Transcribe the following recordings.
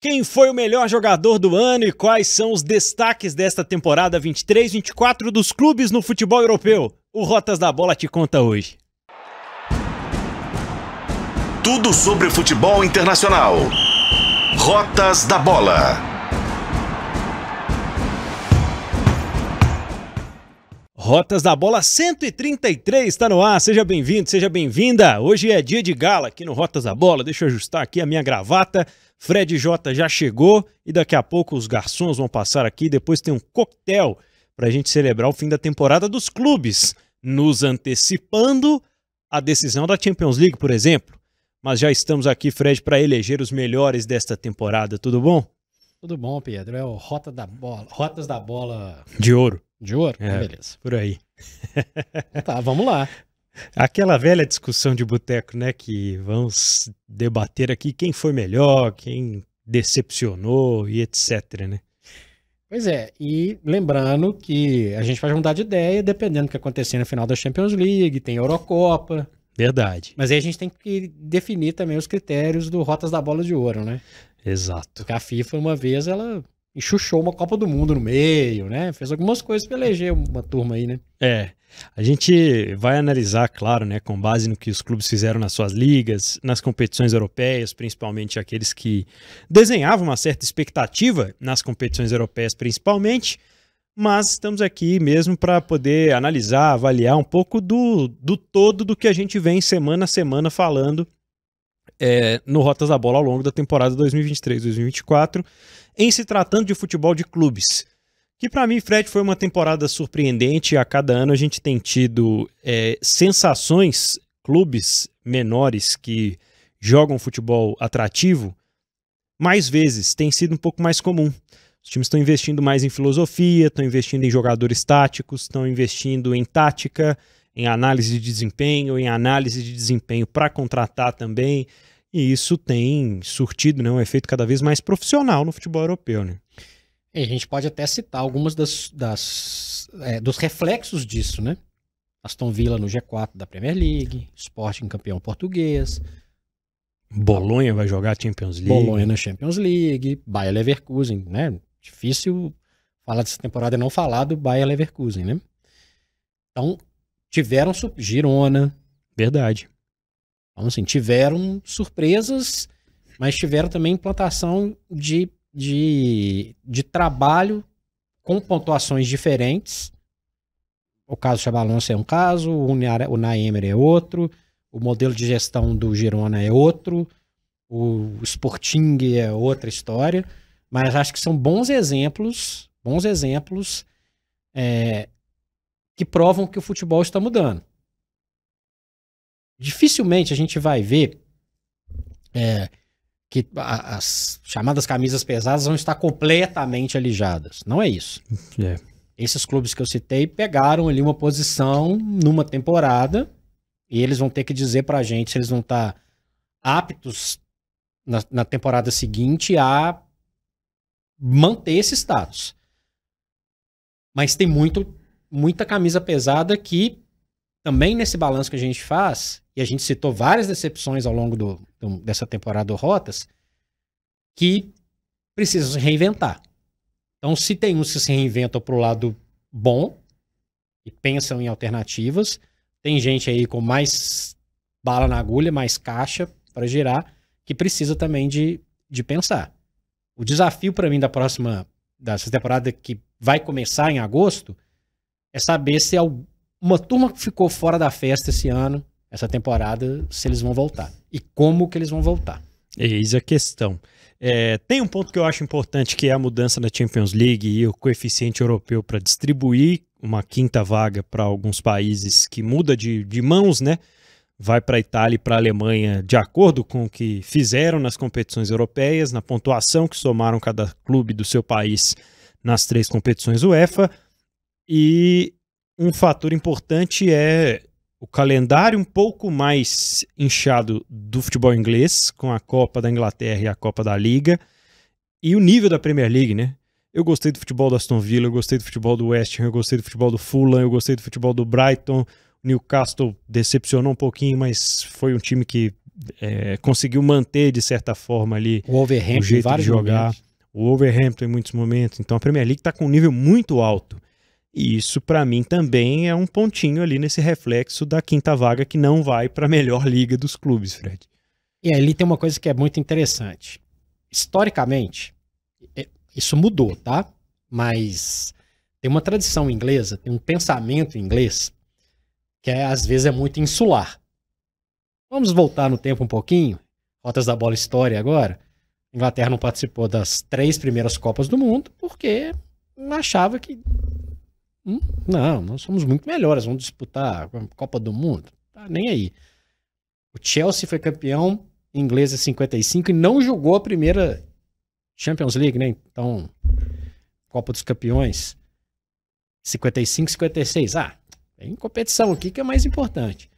Quem foi o melhor jogador do ano e quais são os destaques desta temporada 23-24 dos clubes no futebol europeu? O Rotas da Bola te conta hoje. Tudo sobre futebol internacional. Rotas da Bola. Rotas da Bola 133 está no ar. Seja bem-vindo, seja bem-vinda. Hoje é dia de gala aqui no Rotas da Bola. Deixa eu ajustar aqui a minha gravata. Fred J já chegou e daqui a pouco os garçons vão passar aqui. Depois tem um coquetel para a gente celebrar o fim da temporada dos clubes, nos antecipando a decisão da Champions League, por exemplo. Mas já estamos aqui, Fred, para eleger os melhores desta temporada. Tudo bom? Tudo bom, Pedro. É o Rota da Bola. Rotas da Bola. De ouro. De ouro? É, ah, beleza. Por aí. Então tá, vamos lá. Aquela velha discussão de boteco, né? Que vamos debater aqui quem foi melhor, quem decepcionou e etc, né? Pois é, e lembrando que a gente vai mudar de ideia dependendo do que acontecer na final da Champions League, tem Eurocopa. Verdade. Mas aí a gente tem que definir também os critérios do Rotas da Bola de Ouro, né? Exato. Porque a FIFA, uma vez, ela enxuchou chuchou uma Copa do Mundo no meio, né? Fez algumas coisas para eleger uma turma aí, né? É. A gente vai analisar, claro, né, com base no que os clubes fizeram nas suas ligas, nas competições europeias, principalmente aqueles que desenhavam uma certa expectativa nas competições europeias, principalmente. Mas estamos aqui mesmo para poder analisar, avaliar um pouco do, do todo do que a gente vem semana a semana falando é, no Rotas da Bola ao longo da temporada 2023-2024 em se tratando de futebol de clubes. Que para mim, Fred, foi uma temporada surpreendente. A cada ano a gente tem tido é, sensações, clubes menores que jogam futebol atrativo, mais vezes. Tem sido um pouco mais comum. Os times estão investindo mais em filosofia, estão investindo em jogadores táticos, estão investindo em tática, em análise de desempenho, em análise de desempenho para contratar também. E isso tem surtido né, um efeito cada vez mais profissional no futebol europeu. Né? E a gente pode até citar algumas das, das é, dos reflexos disso, né? Aston Villa no G4 da Premier League, Sporting campeão português. Bolonha vai jogar a Champions League. Bolonha na Champions League, Bayer Leverkusen, né? Difícil falar dessa temporada e não falar do Bayer Leverkusen, né? Então, tiveram Girona. Verdade. Então, assim, tiveram surpresas, mas tiveram também implantação de, de, de trabalho com pontuações diferentes. O caso Chabalonça é um caso, o Naemer é outro, o modelo de gestão do Girona é outro, o Sporting é outra história, mas acho que são bons exemplos, bons exemplos é, que provam que o futebol está mudando dificilmente a gente vai ver é, que a, as chamadas camisas pesadas vão estar completamente alijadas. Não é isso. É. Esses clubes que eu citei pegaram ali uma posição numa temporada e eles vão ter que dizer pra gente se eles vão estar aptos na, na temporada seguinte a manter esse status. Mas tem muito, muita camisa pesada que também nesse balanço que a gente faz, e a gente citou várias decepções ao longo do, do, dessa temporada do Rotas, que precisam se reinventar. Então, se tem uns que se reinventam para o lado bom e pensam em alternativas, tem gente aí com mais bala na agulha, mais caixa para girar, que precisa também de, de pensar. O desafio para mim da próxima, dessa temporada que vai começar em agosto, é saber se é uma turma que ficou fora da festa esse ano, essa temporada, se eles vão voltar. E como que eles vão voltar. Eis a questão. É, tem um ponto que eu acho importante, que é a mudança na Champions League e o coeficiente europeu para distribuir uma quinta vaga para alguns países que muda de, de mãos, né? Vai para a Itália e para a Alemanha de acordo com o que fizeram nas competições europeias, na pontuação que somaram cada clube do seu país nas três competições UEFA. E um fator importante é o calendário um pouco mais inchado do futebol inglês, com a Copa da Inglaterra e a Copa da Liga, e o nível da Premier League, né? Eu gostei do futebol do Aston Villa, eu gostei do futebol do West Ham, eu gostei do futebol do Fulham, eu gostei do futebol do Brighton. O Newcastle decepcionou um pouquinho, mas foi um time que é, conseguiu manter, de certa forma, ali o, o jeito de jogar. Momentos. O Overhampton em muitos momentos. Então a Premier League está com um nível muito alto. E isso, para mim, também é um pontinho ali nesse reflexo da quinta vaga que não vai para a melhor liga dos clubes, Fred. E ali tem uma coisa que é muito interessante. Historicamente, é, isso mudou, tá? Mas tem uma tradição inglesa, tem um pensamento inglês que é, às vezes é muito insular. Vamos voltar no tempo um pouquinho. Rotas da bola história agora. A Inglaterra não participou das três primeiras Copas do Mundo porque achava que Hum? Não, nós somos muito melhores, vamos disputar a Copa do Mundo. Tá nem aí. O Chelsea foi campeão inglês em 55 e não jogou a primeira Champions League, né? Então, Copa dos Campeões 55, 56. Ah, tem competição aqui que é mais importante.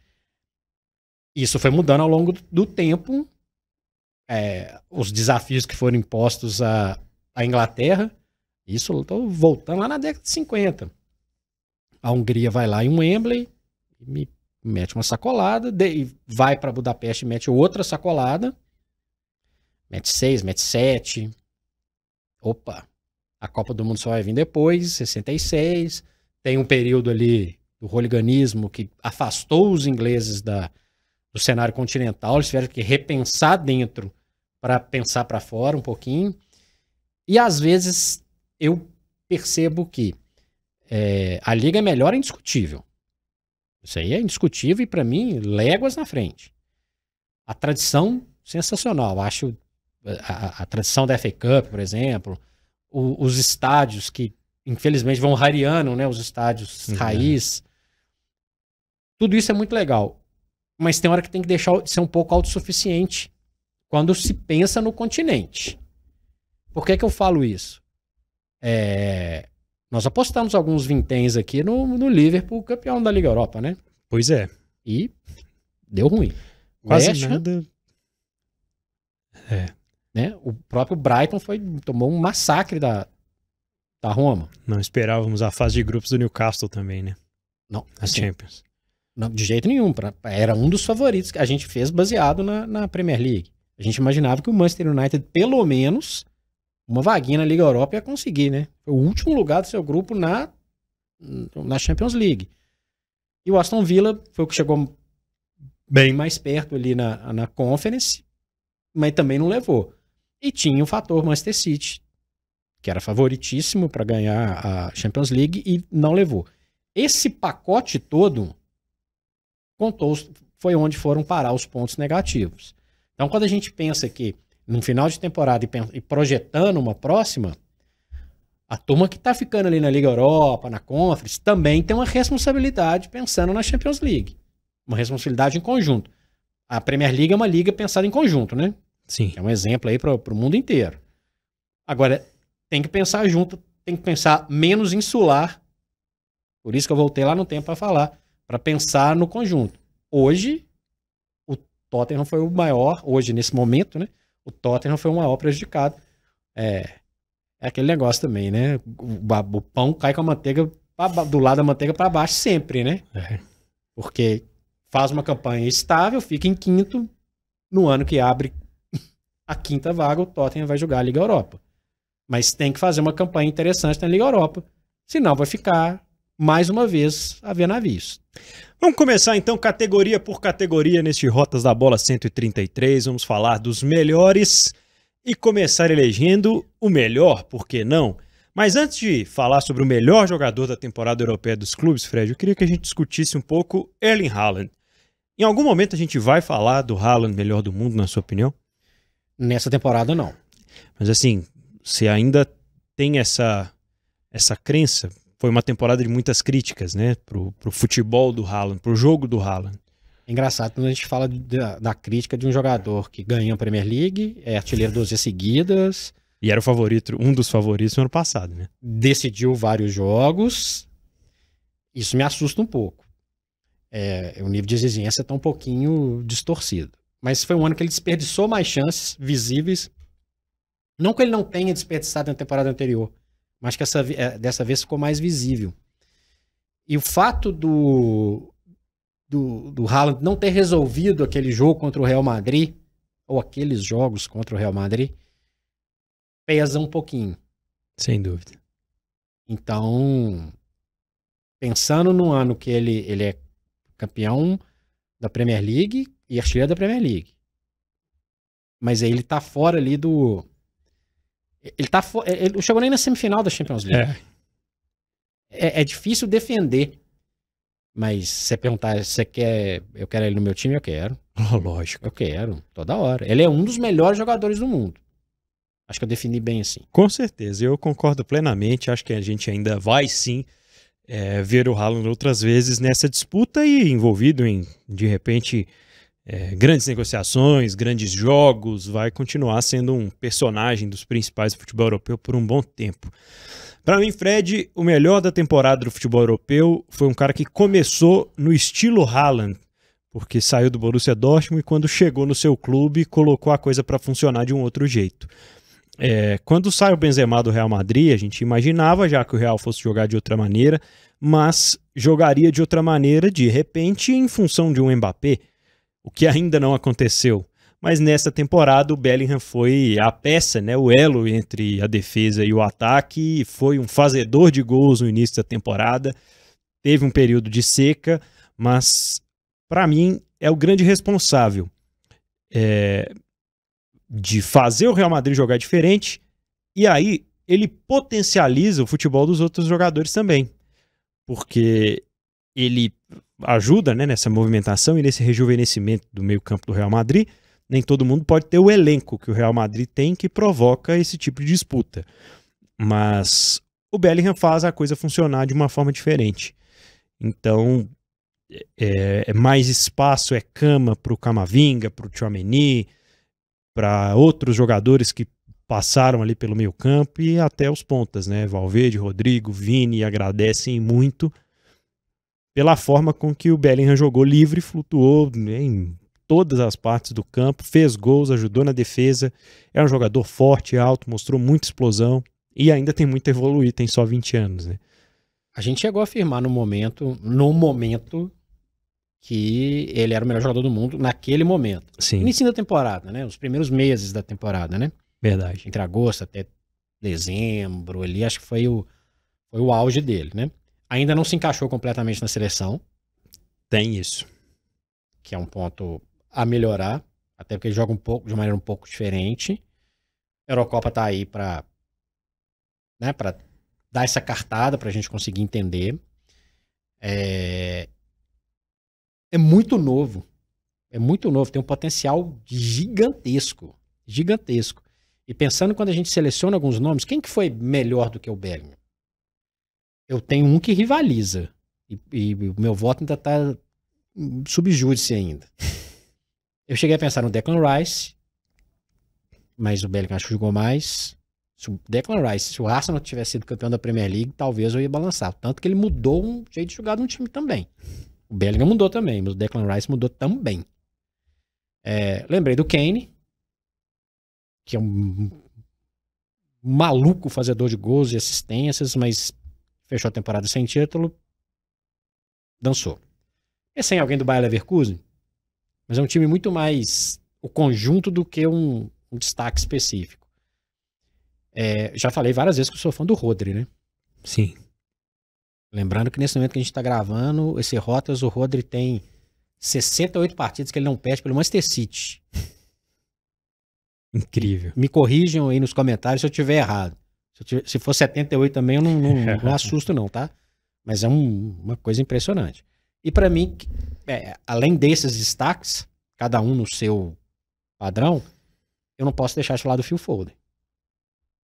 Isso foi mudando ao longo do tempo. É, os desafios que foram impostos à, à Inglaterra. Isso estou voltando lá na década de 50. A Hungria vai lá em Wembley, me mete uma sacolada, de, vai para Budapeste e mete outra sacolada. Mete seis, mete sete. Opa, a Copa do Mundo só vai vir depois, 66. Tem um período ali do hooliganismo que afastou os ingleses da, do cenário continental. Eles tiveram que repensar dentro para pensar para fora um pouquinho. E às vezes eu percebo que é, a liga é melhor, é indiscutível. Isso aí é indiscutível e, para mim, léguas na frente. A tradição, sensacional. Acho eh, a, a, tradição da FA Cup, por exemplo, o, os estádios que, infelizmente, vão rareando, né? Os estádios uhum. raiz. Tudo isso é muito legal. Mas tem hora que tem que deixar ser um pouco autossuficiente quando se pensa no continente. Por que, que eu falo isso? É, nós apostamos alguns vinténs aqui no, no Liverpool, campeão da Liga Europa, né? Pois é. E deu ruim. Quase West, nada. É. Né? O próprio Brighton foi, tomou um massacre da, da Roma. Não esperávamos a fase de grupos do Newcastle também, né? Não. As assim, Champions. Não, de jeito nenhum. Pra, era um dos favoritos que a gente fez baseado na, na Premier League. A gente imaginava que o Manchester United, pelo menos, uma vaguinha na Liga Europa ia conseguir, né? Foi o último lugar do seu grupo na, na Champions League. E o Aston Villa foi o que chegou bem mais perto ali na, na Conference, mas também não levou. E tinha o fator Manchester City, que era favoritíssimo para ganhar a Champions League e não levou. Esse pacote todo contou foi onde foram parar os pontos negativos. Então, quando a gente pensa que no final de temporada e, projetando uma próxima, a turma que está ficando ali na Liga Europa, na Conference, também tem uma responsabilidade pensando na Champions League. Uma responsabilidade em conjunto. A Premier League é uma liga pensada em conjunto, né? Sim. É um exemplo aí para o mundo inteiro. Agora, tem que pensar junto, tem que pensar menos insular. Por isso que eu voltei lá no tempo para falar, para pensar no conjunto. Hoje, o Tottenham foi o maior, hoje, nesse momento, né? o Tottenham foi uma maior prejudicado. É, é aquele negócio também, né? O, o pão cai com a manteiga do lado da manteiga para baixo sempre, né? É. Porque faz uma campanha estável, fica em quinto, no ano que abre a quinta vaga, o Tottenham vai jogar a Liga Europa. Mas tem que fazer uma campanha interessante na Liga Europa. Senão vai ficar mais uma vez haver navios. Vamos começar então categoria por categoria neste Rotas da Bola 133. Vamos falar dos melhores e começar elegendo o melhor, por que não? Mas antes de falar sobre o melhor jogador da temporada europeia dos clubes, Fred, eu queria que a gente discutisse um pouco Erling Haaland. Em algum momento a gente vai falar do Haaland melhor do mundo, na sua opinião? Nessa temporada não. Mas assim, você ainda tem essa essa crença foi uma temporada de muitas críticas, né? Pro, pro futebol do Haaland, pro jogo do Haaland. engraçado quando a gente fala da, da, crítica de um jogador que ganha a Premier League, é artilheiro 12 seguidas. E era o favorito, um dos favoritos no ano passado, né? Decidiu vários jogos. Isso me assusta um pouco. É, o nível de exigência está um pouquinho distorcido. Mas foi um ano que ele desperdiçou mais chances visíveis. Não que ele não tenha desperdiçado na temporada anterior, mas que essa, é, dessa vez ficou mais visível. E o fato do, do, do Haaland não ter resolvido aquele jogo contra o Real Madrid, ou aqueles jogos contra o Real Madrid, pesa um pouquinho. Sem dúvida. Então, pensando no ano que ele, ele é campeão da Premier League e artilheiro da Premier League. Mas aí ele tá fora ali do ele, tá, é, ele chegou nem é na semifinal da Champions League. É, é, é difícil defender. Mas se você perguntar se você quer, eu quero ele no meu time, eu quero. Oh, lógico. Eu quero, toda hora. Ele é um dos melhores jogadores do mundo. Acho que eu defini bem assim. Com certeza, eu concordo plenamente. Acho que a gente ainda vai sim é, ver o Haaland outras vezes nessa disputa e envolvido em, de repente, é, grandes negociações, grandes jogos, vai continuar sendo um personagem dos principais do futebol europeu por um bom tempo. Para mim, Fred, o melhor da temporada do futebol europeu foi um cara que começou no estilo Haaland, porque saiu do Borussia Dortmund e quando chegou no seu clube colocou a coisa para funcionar de um outro jeito. É, quando sai o Benzema do Real Madrid, a gente imaginava já que o Real fosse jogar de outra maneira, mas jogaria de outra maneira de repente em função de um Mbappé o que ainda não aconteceu. Mas nesta temporada o Bellingham foi a peça, né, o elo entre a defesa e o ataque, foi um fazedor de gols no início da temporada. Teve um período de seca, mas para mim é o grande responsável é, de fazer o Real Madrid jogar diferente. E aí ele potencializa o futebol dos outros jogadores também, porque ele ajuda né, nessa movimentação e nesse rejuvenescimento do meio-campo do Real Madrid. Nem todo mundo pode ter o elenco que o Real Madrid tem que provoca esse tipo de disputa. Mas o Bellingham faz a coisa funcionar de uma forma diferente. Então, é, é mais espaço, é cama para o Camavinga, para o Tchouameni, para outros jogadores que passaram ali pelo meio campo e até os pontas, né? Valverde, Rodrigo, Vini agradecem muito pela forma com que o Bellingham jogou livre, flutuou né, em todas as partes do campo, fez gols, ajudou na defesa, é um jogador forte, alto, mostrou muita explosão e ainda tem muito a evoluir, tem só 20 anos, né? A gente chegou a afirmar no momento, no momento que ele era o melhor jogador do mundo naquele momento. Sim. Início da temporada, né? Os primeiros meses da temporada, né? Verdade. Entre agosto até dezembro, ali acho que foi o foi o auge dele, né? Ainda não se encaixou completamente na seleção. Tem isso. Que é um ponto a melhorar. Até porque ele joga um pouco, de maneira um pouco diferente. A Eurocopa tá aí pra, né, pra dar essa cartada pra gente conseguir entender. É, é muito novo. É muito novo. Tem um potencial gigantesco. Gigantesco. E pensando quando a gente seleciona alguns nomes, quem que foi melhor do que o Bellingham? eu tenho um que rivaliza. E, o meu voto ainda está subjúdice ainda. eu cheguei a pensar no Declan Rice, mas o Bellingham acho que jogou mais. Se o Declan Rice, se o Arsenal tivesse sido campeão da Premier League, talvez eu ia balançar. Tanto que ele mudou um jeito de jogar no time também. O Bellingham mudou também, mas o Declan Rice mudou também. É, lembrei do Kane, que é um maluco fazedor de gols e assistências, mas fechou a temporada sem título, dançou. É sem alguém do Bayer Leverkusen, mas é um time muito mais o conjunto do que um, um destaque específico. É, já falei várias vezes que eu sou fã do Rodri, né? Sim. Lembrando que nesse momento que a gente está gravando, esse Rotas, o Rodri tem 68 partidas que ele não perde pelo Manchester City. Incrível. Me corrijam aí nos comentários se eu estiver errado. Se, for 78 também, eu não, não, não assusto, não, tá? Mas é um, uma coisa impressionante. E para mim, é, além desses destaques, cada um no seu padrão, eu não posso deixar de falar do Phil Foden.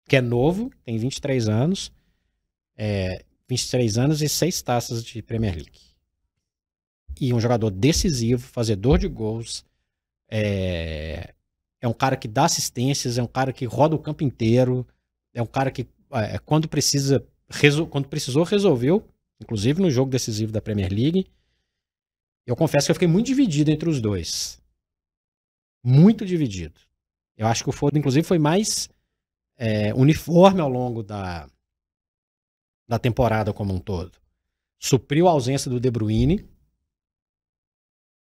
Que é novo, tem 23 anos, é, 23 anos e seis taças de Premier League. E um jogador decisivo, fazedor de gols, é, é um cara que dá assistências, é um cara que roda o campo inteiro, é um cara que, é, é quando, precisa, resol, quando precisou, resolveu, inclusive no jogo decisivo da Premier League. Eu confesso que eu fiquei muito dividido entre os dois. Muito dividido. Eu acho que o Foden, inclusive, foi mais é, uniforme ao longo da, da temporada como um todo. Supriu a ausência do De Bruyne.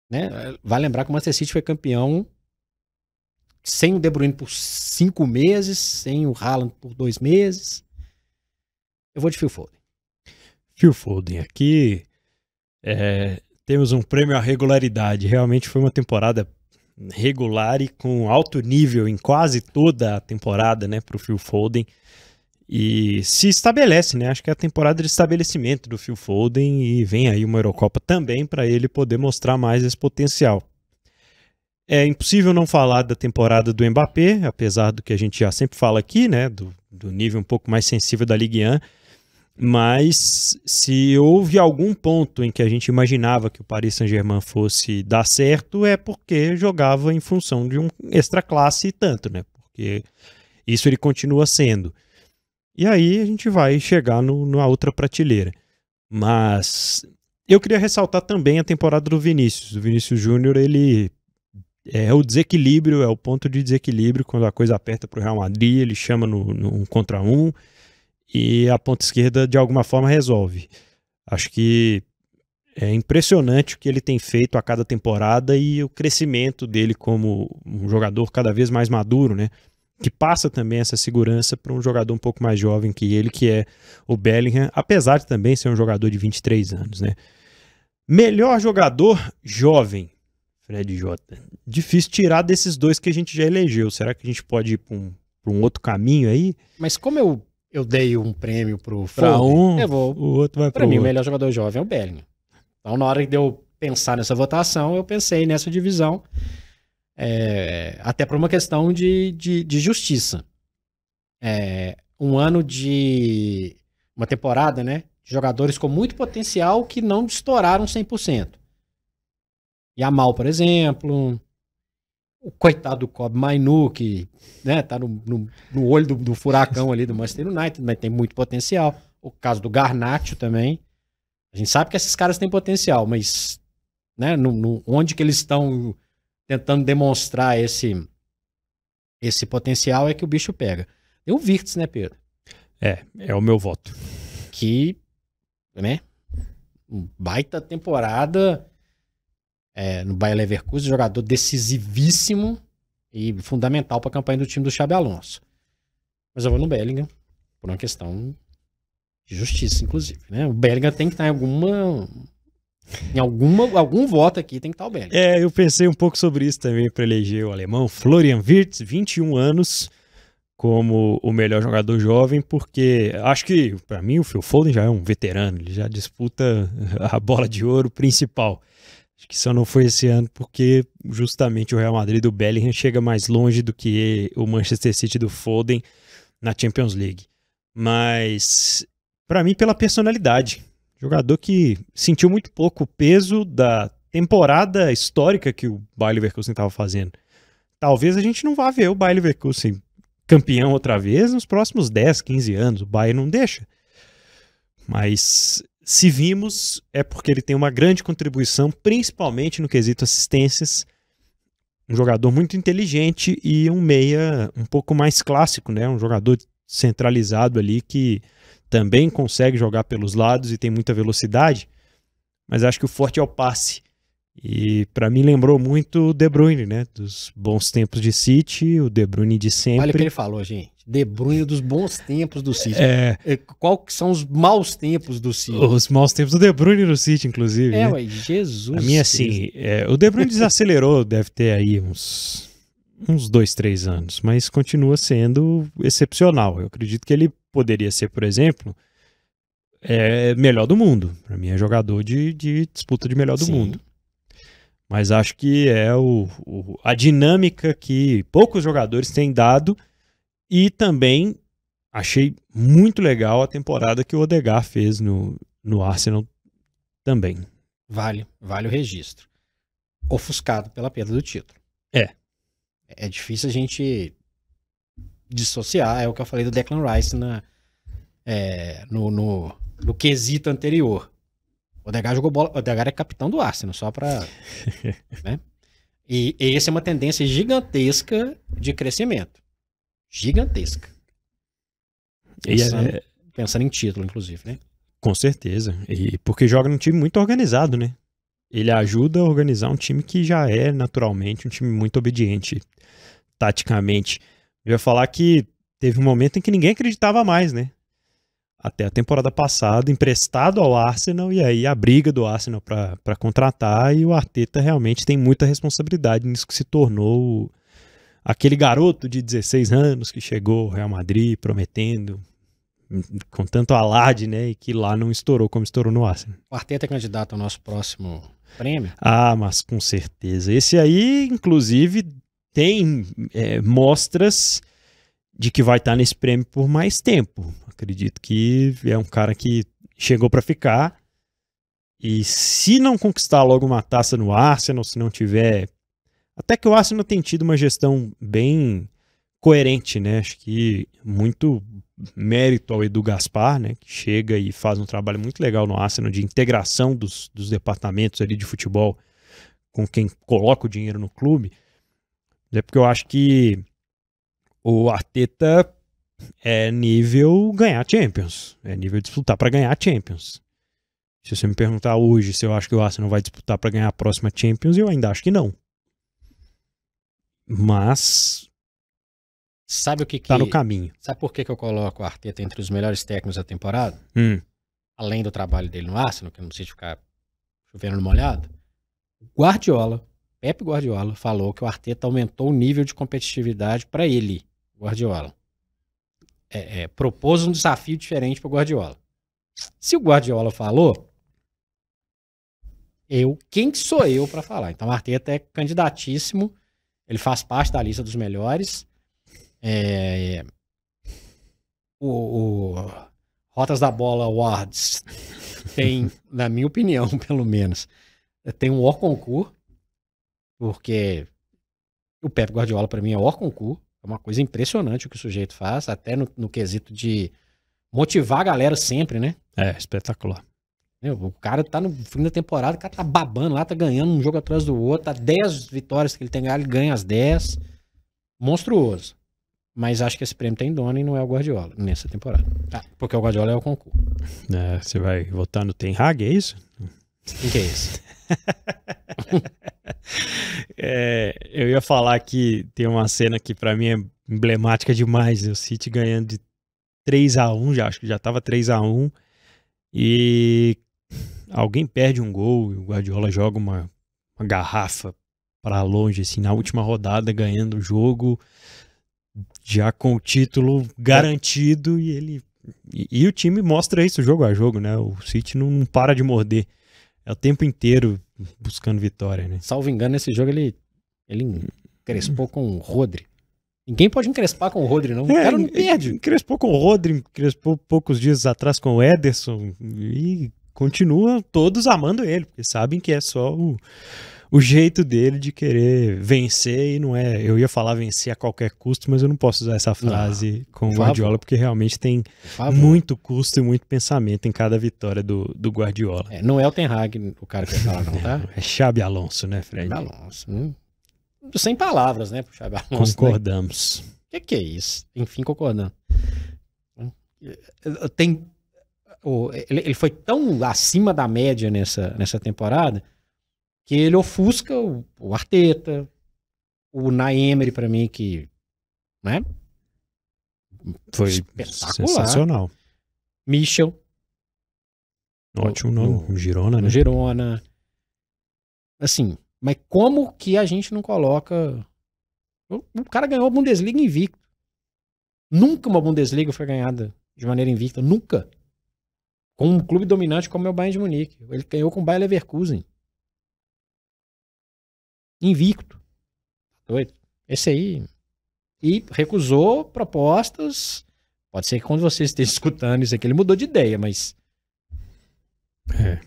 Né? Vai lembrar que o Manchester City foi campeão sem o De Bruyne por cinco meses, sem o Haaland por dois meses. Eu vou de Phil Foden. Phil Foden, aqui é, temos um prêmio à regularidade. Realmente foi uma temporada regular e com alto nível em quase toda a temporada, né, para o Phil Foden. E se estabelece, né? Acho que é a temporada de estabelecimento do Phil Foden e vem aí uma Eurocopa também para ele poder mostrar mais esse potencial. É impossível não falar da temporada do Mbappé, apesar do que a gente já sempre fala aqui, né? Do, do nível um pouco mais sensível da Ligue 1. Mas se houve algum ponto em que a gente imaginava que o Paris Saint-Germain fosse dar certo, é porque jogava em função de um extra classe e tanto, né? Porque isso ele continua sendo. E aí a gente vai chegar no, na outra prateleira. Mas eu queria ressaltar também a temporada do Vinícius. O Vinícius Júnior, ele é, é o desequilíbrio, é o ponto de desequilíbrio quando a coisa aperta para o Real Madrid, ele chama no, no, um contra um e a ponta esquerda de alguma forma resolve. Acho que é impressionante o que ele tem feito a cada temporada e o crescimento dele como um jogador cada vez mais maduro, né? Que passa também essa segurança para um jogador um pouco mais jovem que ele, que é o Bellingham, apesar de também ser um jogador de 23 anos, né? Melhor jogador jovem. Fred J. Difícil tirar desses dois que a gente já elegeu. Será que a gente pode ir para um, um, outro caminho aí? Mas como eu, eu dei um prêmio pro Pra Foden, um, eu vou, o outro vai para mim, outro. o melhor jogador jovem é o Bellingham. Então, na hora que eu pensar nessa votação, eu pensei nessa divisão, é, até por uma questão de, de, de justiça. É, um ano de. Uma temporada, né? De jogadores com muito potencial que não estouraram 100%. Yamal, por exemplo. O coitado do Cobb Mainu, que né, tá no, no, no olho do, do, furacão ali do Manchester United, mas tem muito potencial. O caso do Garnacho também. A gente sabe que esses caras têm potencial, mas né, no, no onde que eles estão tentando demonstrar esse, esse potencial é que o bicho pega. Tem o Virtus, né, Pedro? É, é o meu voto. Que, né, baita temporada é, no Bayer Leverkusen, jogador decisivíssimo e fundamental para a campanha do time do Xabi Alonso. Mas eu vou no Bellingham por uma questão de justiça, inclusive. Né? O Bellingham tem que estar tá em alguma em alguma, algum voto aqui tem que estar tá o Bellingham. É, eu pensei um pouco sobre isso também para eleger o alemão. Florian Wirtz, 21 anos, como o melhor jogador jovem, porque acho que, para mim, o Phil Foden já é um veterano, ele já disputa a bola de ouro principal. Acho que só não foi esse ano porque justamente o Real Madrid do Bellingham chega mais longe do que o Manchester City do Foden na Champions League. Mas para mim pela personalidade, jogador que sentiu muito pouco o peso da temporada histórica que o Bayer Leverkusen estava fazendo. Talvez a gente não vá ver o Bayer Leverkusen campeão outra vez nos próximos 10, 15 anos, o Bayern não deixa. Mas se vimos, é porque ele tem uma grande contribuição, principalmente no quesito assistências. Um jogador muito inteligente e um meia um pouco mais clássico, né? Um jogador centralizado ali que também consegue jogar pelos lados e tem muita velocidade. Mas acho que o forte é o passe. E para mim lembrou muito o De Bruyne, né? Dos bons tempos de City, o De Bruyne de sempre. Olha o que ele falou, gente. Debrunho dos bons tempos do City. É. é. Qual que são os maus tempos do City? Os maus tempos do De Bruyne no City, inclusive. É, né? ué, Jesus. A minha, assim, é, o De Bruyne desacelerou, deve ter aí uns, uns dois, três anos, mas continua sendo excepcional. Eu acredito que ele poderia ser, por exemplo, é, melhor do mundo. Para mim é jogador de, de, disputa de melhor do Sim. mundo. Mas acho que é o, o, a dinâmica que poucos jogadores têm dado e também achei muito legal a temporada que o Odegar fez no, no Arsenal também. Vale, vale o registro. Ofuscado pela perda do título. É. É difícil a gente dissociar, é o que eu falei do Declan Rice na, é, no, no, no, quesito anterior. O Odegaard jogou bola, o Odegaard é capitão do Arsenal, só pra... né? E, e essa é uma tendência gigantesca de crescimento gigantesca. Pensando, é... pensando em título, inclusive, né? Com certeza. E porque joga num time muito organizado, né? Ele ajuda a organizar um time que já é naturalmente um time muito obediente taticamente. Eu ia falar que teve um momento em que ninguém acreditava mais, né? Até a temporada passada, emprestado ao Arsenal, e aí a briga do Arsenal para contratar, e o Arteta realmente tem muita responsabilidade nisso que se tornou aquele garoto de 16 anos que chegou ao Real Madrid prometendo com tanto alarde, né, e que lá não estourou como estourou no Arsenal. O Arteta é candidato ao nosso próximo prêmio? Ah, mas com certeza. Esse aí, inclusive, tem é, mostras de que vai estar nesse prêmio por mais tempo. Acredito que é um cara que chegou para ficar. E se não conquistar logo uma taça no Arsenal, se não tiver até que o Arsenal tem tido uma gestão bem coerente, né? Acho que muito mérito ao Edu Gaspar, né? Que chega e faz um trabalho muito legal no Arsenal de integração dos, dos departamentos ali de futebol com quem coloca o dinheiro no clube. É porque eu acho que o Arteta é nível ganhar Champions, é nível disputar para ganhar Champions. Se você me perguntar hoje se eu acho que o Arsenal vai disputar para ganhar a próxima Champions, eu ainda acho que não. Mas. Sabe o que, tá que. Tá no caminho. Sabe por que, que eu coloco o Arteta entre os melhores técnicos da temporada? Hum. Além do trabalho dele no Arsenal, que eu não preciso ficar chovendo molhado. Guardiola, Pep Guardiola, falou que o Arteta aumentou o nível de competitividade para ele, Guardiola. É, é, propôs um desafio diferente para Guardiola. Se o Guardiola falou, eu, quem sou eu para falar? Então, o Arteta é candidatíssimo ele faz parte da lista dos melhores. É, o, o Rotas da Bola Awards tem, na minha opinião, pelo menos, tem um or concurso, porque o Pep Guardiola, para mim, é or concurso. É uma coisa impressionante o que o sujeito faz, até no, no quesito de motivar a galera sempre, né? É, espetacular. Meu, o cara tá no fim da temporada, o cara tá babando lá, tá ganhando um jogo atrás do outro, tá 10 vitórias que ele tem ganhado, ele ganha as 10. Monstruoso. Mas acho que esse prêmio tem dono e não é o Guardiola nessa temporada. Ah, porque o Guardiola é o concurso. É, você vai votar no Ten Hag, é isso? O que é isso? é, eu ia falar que tem uma cena que para mim é emblemática demais. Né? O City ganhando de 3 a 1 já acho que já tava 3 a 1 E alguém perde um gol e o Guardiola joga uma, uma garrafa para longe, assim, na última rodada, ganhando o jogo, já com o título garantido e ele. E, e o time mostra isso jogo a jogo, né? O City não, não, para de morder. É o tempo inteiro buscando vitória, né? Salvo engano, esse jogo ele, ele encrespou com o Rodri. Ninguém pode encrespar com o Rodri, não. O é, cara não perde. Encrespou com o Rodri, encrespou poucos dias atrás com o Ederson. E continuam todos amando ele, porque sabem que é só o, o jeito dele de querer vencer e não é. Eu ia falar vencer a qualquer custo, mas eu não posso usar essa frase com o Guardiola, porque realmente tem muito custo e muito pensamento em cada vitória do, do Guardiola. É, não é o Ten Hag o cara que vai falar, não, tá? É Xabi Alonso, né, Fred? Xabi Alonso. Hum. Sem palavras, né, pro Xabi Alonso. Né? Concordamos. O né? que, que é isso? Enfim, concordamos. Tem ele, ele, foi tão acima da média nessa, nessa temporada que ele ofusca o, o Arteta, o Naemery para mim que, né? Foi espetacular. Sensacional. Michel. Ótimo nome, no, Girona, né? Girona. Assim, mas como que a gente não coloca o cara ganhou a Bundesliga invicto. Nunca uma Bundesliga foi ganhada de maneira invicta, nunca com um clube dominante como é o Bayern de Munique. Ele ganhou com o Bayer Leverkusen. Invicto. Tá doido. Esse aí. E recusou propostas. Pode ser que quando vocês estejam escutando isso aqui, ele mudou de ideia, mas. É.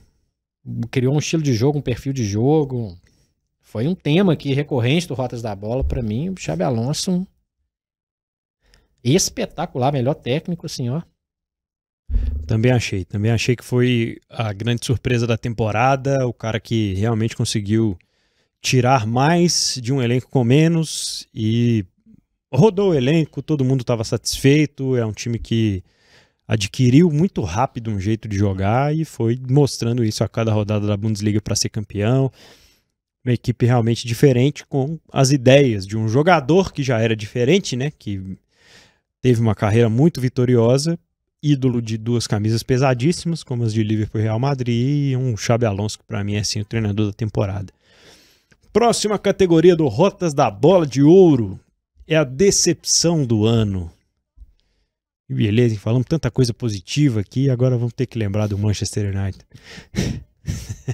Criou um estilo de jogo, um perfil de jogo. Foi um tema aqui recorrente do Rotas da Bola. para mim, o Xabi Alonso. Um espetacular, melhor técnico, assim, ó. Também achei. Também achei que foi a grande surpresa da temporada, o cara que realmente conseguiu tirar mais de um elenco com menos e rodou o elenco, todo mundo estava satisfeito. É um time que adquiriu muito rápido um jeito de jogar e foi mostrando isso a cada rodada da Bundesliga para ser campeão. Uma equipe realmente diferente com as ideias de um jogador que já era diferente, né? Que teve uma carreira muito vitoriosa ídolo de duas camisas pesadíssimas, como as de Liverpool e Real Madrid, e um Xabi Alonso, que para mim é assim, o treinador da temporada. Próxima categoria do Rotas da Bola de Ouro é a decepção do ano. beleza, hein? falamos tanta coisa positiva aqui, agora vamos ter que lembrar do Manchester United.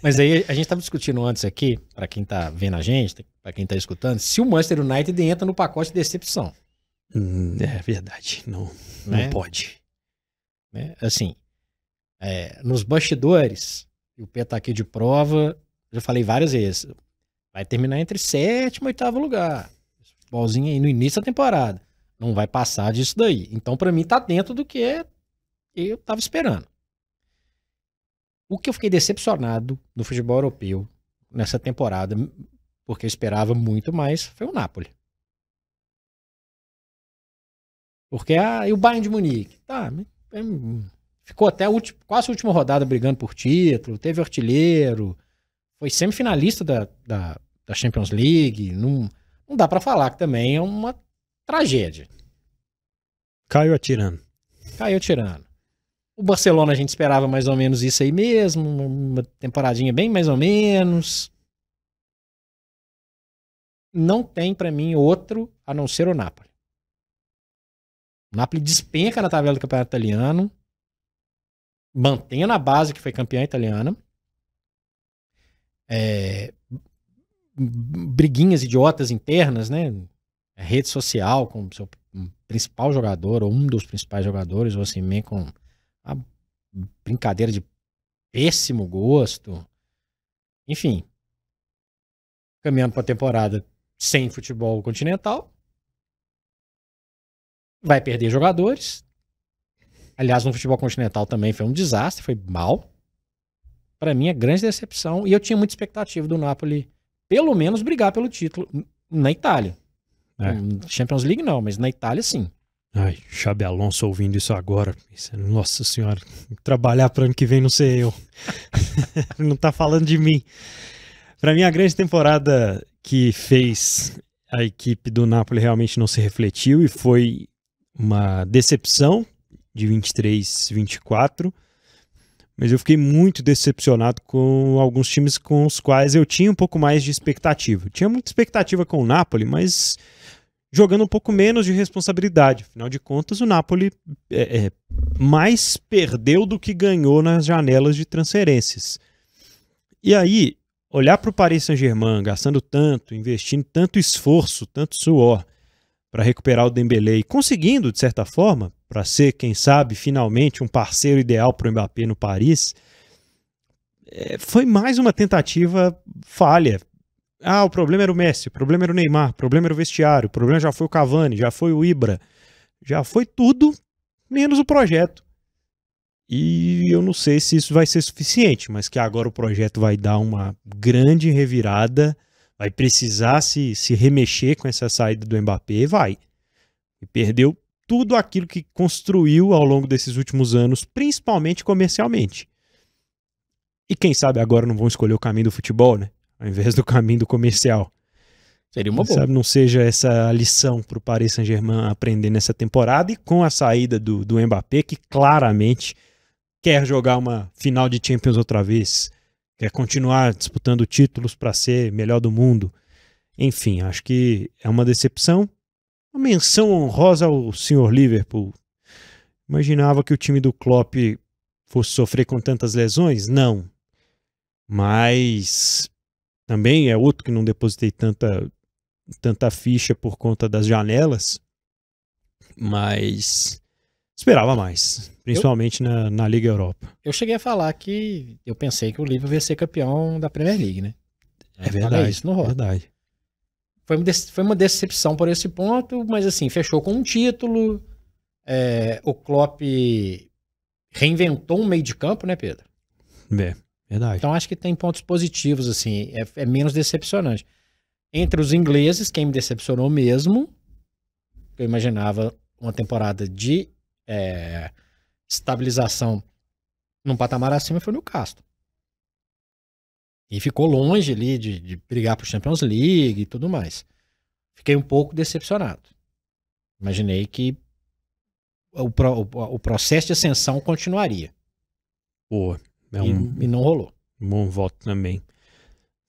Mas aí a gente estava discutindo antes aqui, para quem está vendo a gente, para quem está escutando, se o Manchester United entra no pacote de decepção. Hum, é verdade, não, né? não pode. Né? Assim, é, nos bastidores, e o Pé tá aqui de prova, já falei várias vezes, vai terminar entre sétimo e oitavo lugar. Bolzinho aí no início da temporada. Não vai passar disso daí. Então, para mim, tá dentro do que eu tava esperando. O que eu fiquei decepcionado no futebol europeu nessa temporada, porque eu esperava muito mais, foi o Napoli. Porque ah, e o Bayern de Munique? Tá, é, hum, ficou até a última, quase a última rodada brigando por título, teve artilheiro, foi semifinalista da, da, da Champions League. Não, não dá para falar que também é uma tragédia. Caiu atirando. Caiu atirando. O Barcelona a gente esperava mais ou menos isso aí mesmo, uma temporadinha bem mais ou menos. Não tem para mim outro a não ser o Napoli. Napoli despenca na tabela do campeonato italiano, mantendo a base que foi campeã italiana. É, briguinhas idiotas internas, né? rede social com seu principal jogador, ou um dos principais jogadores, ou assim, meio com a brincadeira de péssimo gosto. Enfim, caminhando para a temporada sem futebol continental, vai perder jogadores. Aliás, no futebol continental também foi um desastre, foi mal. Para mim é grande decepção e eu tinha muita expectativa do Napoli pelo menos brigar pelo título na Itália. É. Hum, Champions League não, mas na Itália sim. Ai, Xabi Alonso ouvindo isso agora, nossa senhora, trabalhar para ano que vem não sei eu. não tá falando de mim. Para mim a grande temporada que fez a equipe do Napoli realmente não se refletiu e foi uma decepção de 23, 24, mas eu fiquei muito decepcionado com alguns times com os quais eu tinha um pouco mais de expectativa. tinha muita expectativa com o Napoli, mas jogando um pouco menos de responsabilidade. Afinal de contas, o Napoli é, é, mais perdeu do que ganhou nas janelas de transferências. E aí, olhar para o Paris Saint-Germain gastando tanto, investindo tanto esforço, tanto suor, para recuperar o Dembélé e conseguindo, de certa forma, para ser, quem sabe, finalmente um parceiro ideal para o Mbappé no Paris, é, foi mais uma tentativa falha. Ah, o problema era o Messi, o problema era o Neymar, o problema era o vestiário, o problema já foi o Cavani, já foi o Ibra, já foi tudo, menos o projeto. E eu não sei se isso vai ser suficiente, mas que agora o projeto vai dar uma grande revirada vai precisar se, se remexer com essa saída do Mbappé, vai. E perdeu tudo aquilo que construiu ao longo desses últimos anos, principalmente comercialmente. E quem sabe agora não vão escolher o caminho do futebol, né? Ao invés do caminho do comercial. Seria uma quem boa. Sabe, não seja essa lição para o Paris Saint-Germain aprender nessa temporada e com a saída do, do Mbappé, que claramente quer jogar uma final de Champions outra vez quer continuar disputando títulos para ser melhor do mundo. Enfim, acho que é uma decepção. Uma menção honrosa ao senhor Liverpool. Imaginava que o time do Klopp fosse sofrer com tantas lesões? Não. Mas também é outro que não depositei tanta, tanta ficha por conta das janelas. Mas Esperava mais, principalmente eu, na, na Liga Europa. Eu cheguei a falar que eu pensei que o Liverpool ia ser campeão da Premier League, né? É verdade, isso no rock. verdade. Foi uma, foi uma decepção por esse ponto, mas assim, fechou com um título. É, o Klopp reinventou um meio de campo, né, Pedro? É, verdade. Então acho que tem pontos positivos, assim, é, é menos decepcionante. Entre os ingleses, quem me decepcionou mesmo, eu imaginava uma temporada de é, estabilização num patamar acima foi o Newcastle. E ficou longe ali de, de brigar por Champions League e tudo mais. Fiquei um pouco decepcionado. Imaginei que o, pro, o, o processo de ascensão continuaria. Pô, é um, e, e, não rolou. Bom voto também.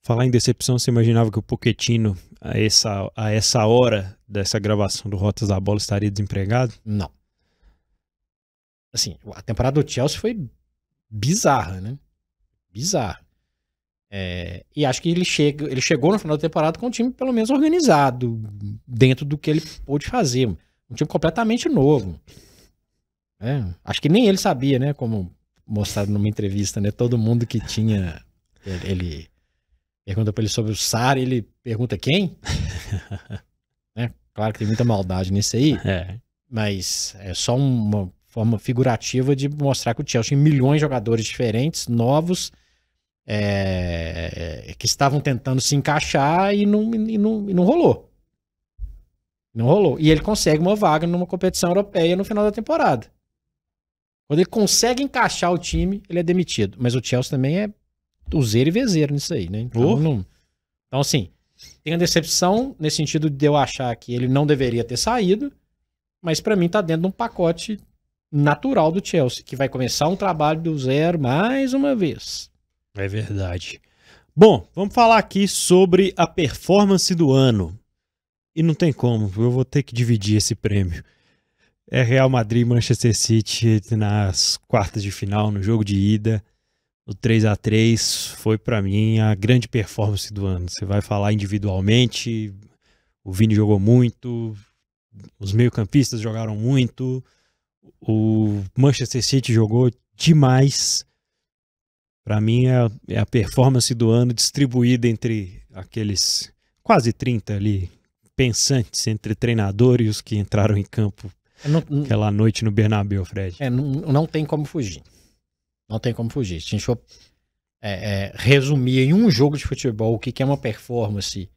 Falar em decepção, você imaginava que o Poquetino, a essa, a essa hora dessa gravação do Rotas da Bola, estaria desempregado? Não. Assim, a temporada do Chelsea foi bizarra, né? Bizarra. É, e acho que ele, chega, ele chegou no final da temporada com um time pelo menos organizado, dentro do que ele pôde fazer. Um time completamente novo. É, acho que nem ele sabia, né? Como mostrado numa entrevista, né? Todo mundo que tinha. Ele, ele pergunta pra ele sobre o Sar, ele pergunta quem? né? Claro que tem muita maldade nisso aí. É. Mas é só uma forma figurativa de mostrar que o Chelsea tinha milhões de jogadores diferentes, novos, é, que estavam tentando se encaixar e não, e não, e não rolou. Não rolou. E ele consegue uma vaga numa competição europeia no final da temporada. Quando ele consegue encaixar o time, ele é demitido. Mas o Chelsea também é useiro e vezeiro nisso aí, né? Então, uh. não... então assim, tem a decepção nesse sentido de eu achar que ele não deveria ter saído, mas para mim tá dentro de um pacote natural do Chelsea, que vai começar um trabalho do zero mais uma vez. É verdade. Bom, vamos falar aqui sobre a performance do ano. E não tem como, eu vou ter que dividir esse prêmio. É Real Madrid e Manchester City nas quartas de final, no jogo de ida. O 3 a 3 foi para mim a grande performance do ano. Você vai falar individualmente, o Vini jogou muito, os meio-campistas jogaram muito, o Manchester City jogou demais. Para mim é, é a performance do ano distribuída entre aqueles quase 30 ali pensantes entre treinadores e os que entraram em campo é, não, aquela noite no Bernabéu, Fred. É, não, não tem como fugir. Não tem como fugir. Se a gente for é, é, resumir em um jogo de futebol o que, que é uma performance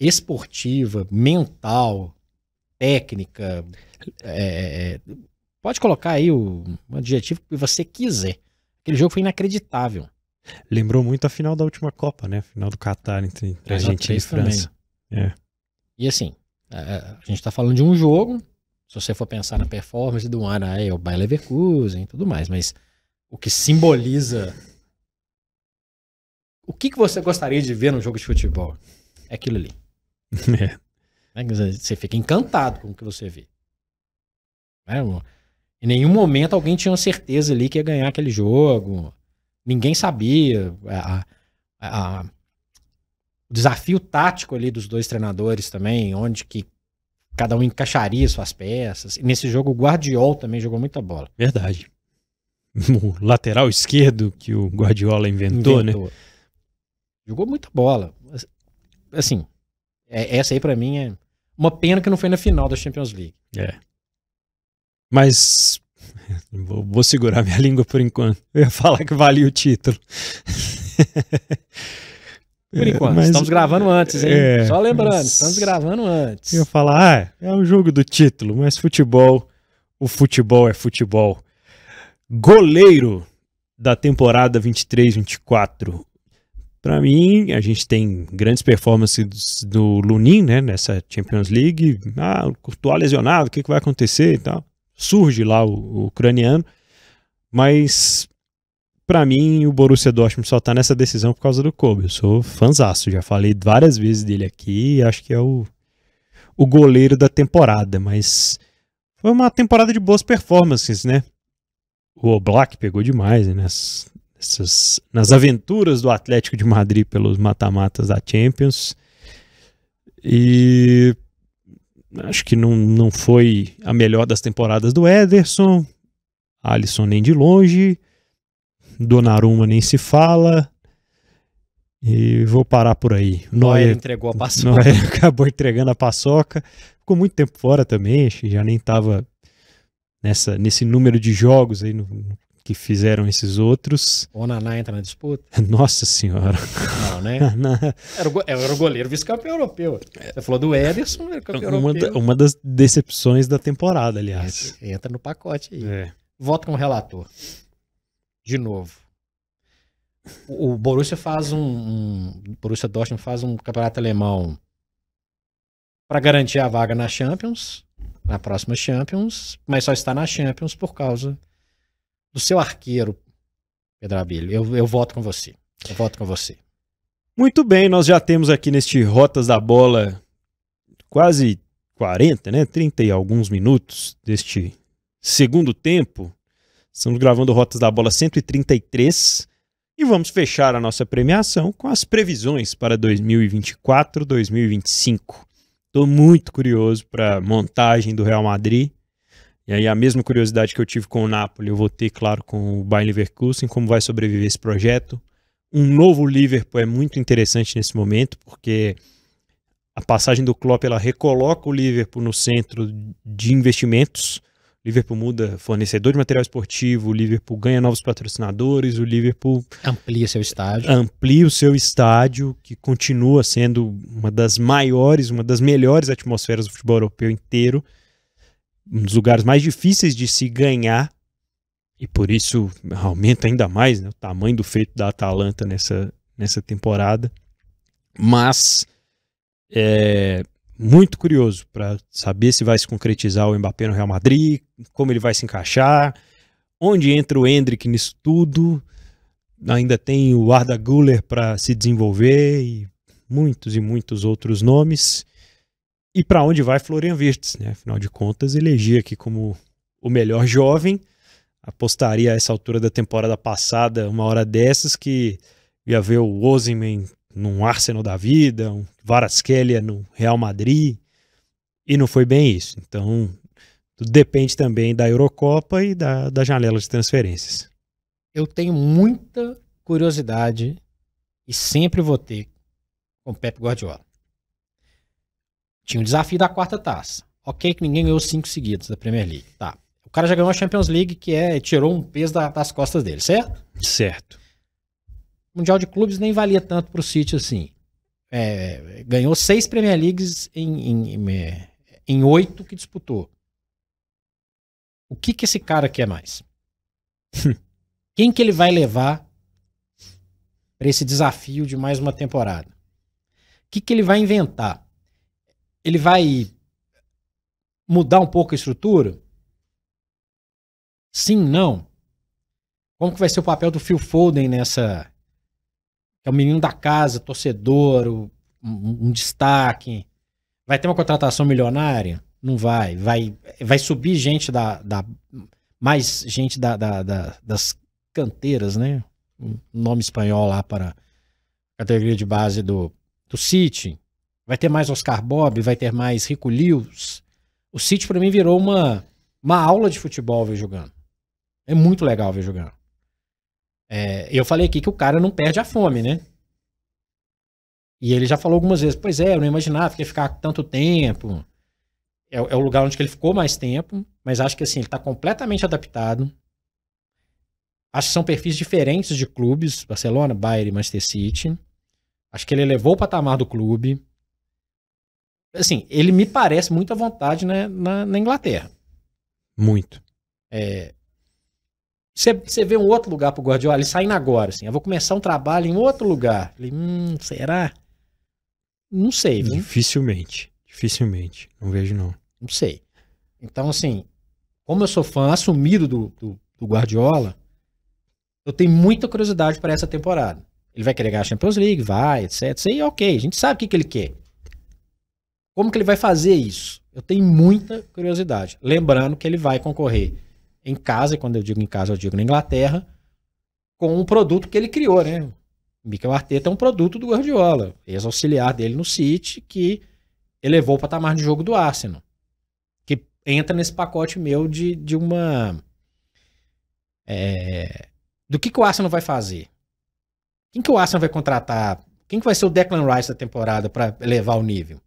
esportiva, mental, técnica, é, é, é, pode colocar aí o adjetivo que você quiser. Aquele jogo foi inacreditável. Lembrou muito a final da última Copa, né? A final do Qatar entre a Argentina e França. É. E assim, a, gente está falando de um jogo. Se você for pensar na performance do ano, é o Bayer Leverkusen e tudo mais. Mas o que simboliza. O que, que você gostaria de ver num jogo de futebol? É aquilo ali. É. Né, você fica encantado com o que você vê. Né? Em nenhum momento alguém tinha certeza ali que ia ganhar aquele jogo. Ninguém sabia. A, a, a, o desafio tático ali dos dois treinadores também, onde que cada um encaixaria suas peças. E nesse jogo o Guardiol também jogou muita bola. Verdade. O lateral esquerdo que o Guardiola inventou, né? inventou. né? Jogou muita bola. Assim, é, essa aí para mim é uma pena que não foi na final da Champions League. É. Mas vou, vou, segurar minha língua por enquanto. Eu ia falar que vale o título. Por enquanto, Mas, estamos gravando antes, hein? É, Só lembrando, estamos gravando antes. Eu ia falar, ah, é um jogo do título, mas futebol, o futebol é futebol. Goleiro da temporada 23-24. Para mim, a gente tem grandes performances do Lunin, né, nessa Champions League. Ah, o Courtois lesionado, o que, que vai acontecer e tal surge lá o, o ucraniano, mas para mim o Borussia Dortmund só tá nessa decisão por causa do Kobe. Eu sou fanzaço, já falei várias vezes dele aqui, acho que é o, o goleiro da temporada, mas foi uma temporada de boas performances, né? O Oblak pegou demais né? nas, nas aventuras do Atlético de Madrid pelos mata-matas da Champions. E acho que não, não foi a melhor das temporadas do Ederson, Alisson nem de longe, Donnarumma nem se fala. E vou parar por aí. Noé entregou a paçoca. Noé acabou entregando a paçoca. Ficou muito tempo fora também, já nem estava nessa, nesse número de jogos aí no, no que fizeram esses outros. O Naná entra na disputa? Nossa senhora. Não, né? era, o, era o goleiro vice-campeão europeu. Você falou do Ederson, era né? campeão uma, europeu. uma das decepções da temporada, aliás. Entra, entra no pacote aí. É. com o relator. De novo. O, o Borussia faz um, um Borussia Dortmund faz um campeonato alemão para garantir a vaga na Champions, na próxima Champions, mas só está na Champions por causa do seu arqueiro, Pedro Abelho. Eu, eu voto com você. Eu voto com você. Muito bem, nós já temos aqui neste Rotas da Bola quase 40, né? 30 e alguns minutos deste segundo tempo. Estamos gravando Rotas da Bola 133 e vamos fechar a nossa premiação com as previsões para 2024, 2025. Estou muito curioso para a montagem do Real Madrid e aí a mesma curiosidade que eu tive com o Napoli, eu vou ter, claro, com o Bayern Leverkusen, como vai sobreviver esse projeto. Um novo Liverpool é muito interessante nesse momento, porque a passagem do Klopp ela recoloca o Liverpool no centro de investimentos. O Liverpool muda fornecedor de material esportivo, o Liverpool ganha novos patrocinadores, o Liverpool amplia seu estádio. Amplia o seu estádio, que continua sendo uma das maiores, uma das melhores atmosferas do futebol europeu inteiro um dos lugares mais difíceis de se ganhar e por isso aumenta ainda mais né, o tamanho do feito da Atalanta nessa, nessa temporada. Mas é muito curioso para saber se vai se concretizar o Mbappé no Real Madrid, como ele vai se encaixar, onde entra o Hendrick nisso tudo. Ainda tem o Arda Guller para se desenvolver e muitos e muitos outros nomes. E para onde vai Florian Wirtz, né? Afinal de contas, elegi aqui como o melhor jovem. Apostaria a essa altura da temporada passada, uma hora dessas, que ia ver o Ozyman num Arsenal da vida, um Varaskelia no Real Madrid, e não foi bem isso. Então, tudo depende também da Eurocopa e da, da janela de transferências. Eu tenho muita curiosidade e sempre vou ter com o Pep Guardiola. Tinha o desafio da quarta taça. Ok, que ninguém ganhou cinco seguidos da Premier League. Tá. O cara já ganhou a Champions League, que é tirou um peso da, das costas dele, certo? Certo. O Mundial de Clubes nem valia tanto pro City assim. É, ganhou seis Premier Leagues em, em, em, é, em oito que disputou. O que, que esse cara quer mais? Quem que ele vai levar para esse desafio de mais uma temporada? O que, que ele vai inventar? ele vai mudar um pouco a estrutura? Sim, não. Como que vai ser o papel do Phil Foden nessa? É o menino da casa, torcedor, um, um destaque. Vai ter uma contratação milionária? Não vai. Vai, vai subir gente da, da mais gente da, da, da, das canteiras, né? Um nome espanhol lá para a categoria de base do, do City. Vai ter mais Oscar Bob, vai ter mais Rico Lewis. O City para mim virou uma, uma aula de futebol ver jogando. É muito legal ver jogando. É, eu falei aqui que o cara não perde a fome, né? E ele já falou algumas vezes, pois é, eu não imaginava que ia ficar tanto tempo. É, é o lugar onde ele ficou mais tempo, mas acho que assim, ele está completamente adaptado. Acho que são perfis diferentes de clubes, Barcelona, Bayern e Manchester City. Acho que ele elevou o patamar do clube. Assim, ele me parece muito à vontade né, na, na Inglaterra. Muito. É, você vê um outro lugar pro Guardiola, ele saindo agora, assim, eu vou começar um trabalho em outro lugar. Ele, hum, será? Não sei, viu? Dificilmente, dificilmente. Não vejo, não. Não sei. Então, assim, como eu sou fã assumido do, do, do Guardiola, eu tenho muita curiosidade para essa temporada. Ele vai querer ganhar a Champions League, vai, etc, etc. E ok, a gente sabe o que, que ele quer. Como que ele vai fazer isso? Eu tenho muita curiosidade. Lembrando que ele vai concorrer em casa, e quando eu digo em casa, eu digo na Inglaterra, com um produto que ele criou, né? Mikel Arteta é um produto do Guardiola, ex-auxiliar dele no City, que elevou o patamar de jogo do Arsenal. Que entra nesse pacote meu de, de uma. É, do que, que o Arsenal vai fazer? Quem que o Arsenal vai contratar? Quem que vai ser o Declan Rice da temporada para elevar o nível?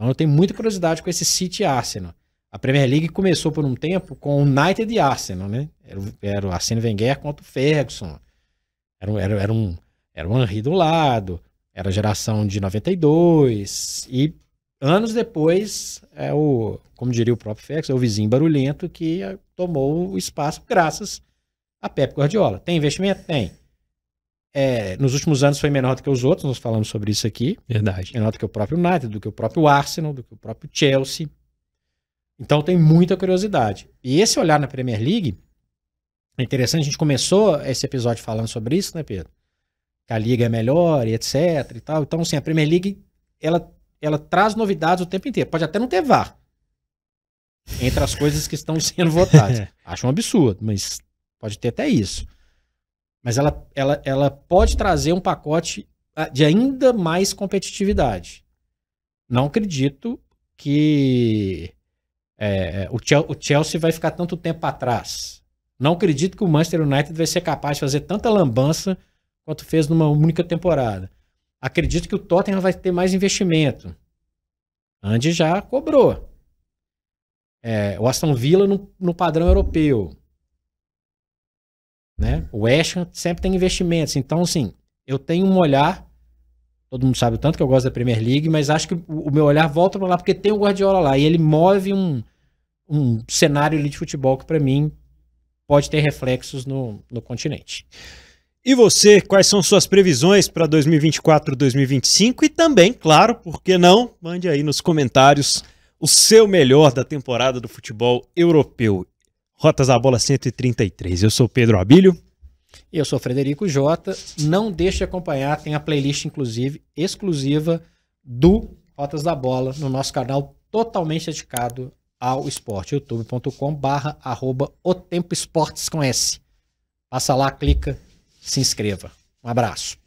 Então eu tenho muita curiosidade com esse City Arsenal. A Premier League começou por um tempo com o United e Arsenal, né? Era, era o Arsene Wenger contra o Ferguson. Era, era, era um era o um Henry do lado, era a geração de 92 e anos depois é o, como diria o próprio Ferguson, é o vizinho barulhento que é, tomou o espaço graças a Pep Guardiola. Tem investimento? Tem é, nos últimos anos foi menor do que os outros, nós falamos sobre isso aqui. Verdade. Menor do que o próprio United, do que o próprio Arsenal, do que o próprio Chelsea. Então tem muita curiosidade. E esse olhar na Premier League é interessante. A gente começou esse episódio falando sobre isso, né, Pedro? Que a liga é melhor e etc e tal. Então, assim, a Premier League ela, ela traz novidades o tempo inteiro. Pode até não ter VAR entre as coisas que estão sendo votadas. Acho um absurdo, mas pode ter até isso. Mas ela, ela, ela pode trazer um pacote ah, de ainda mais competitividade. Não acredito que é, é o, Chelsea, o Chelsea vai ficar tanto tempo atrás. Não acredito que o Manchester United vai ser capaz de fazer tanta lambança quanto fez numa única temporada. Acredito que o Tottenham vai ter mais investimento. Andy já cobrou. É, o Aston Villa no, no padrão europeu. Né? O Ashton sempre tem investimentos. Então, assim, eu tenho um olhar. Todo mundo sabe o tanto que eu gosto da Premier League, mas acho que o meu olhar volta para lá porque tem o Guardiola lá e ele move um, um cenário ali de futebol que, para mim, pode ter reflexos no, no continente. E você, quais são suas previsões para 2024, 2025? E também, claro, por que não? Mande aí nos comentários o seu melhor da temporada do futebol europeu. Rotas da Bola 133. Eu sou Pedro Abílio. E eu sou Frederico Jota. Não deixe de acompanhar, tem a playlist, inclusive, exclusiva do Rotas da Bola no nosso canal totalmente dedicado ao esporte. youtube.com o tempo esportes com S. Passa lá, clica, se inscreva. Um abraço.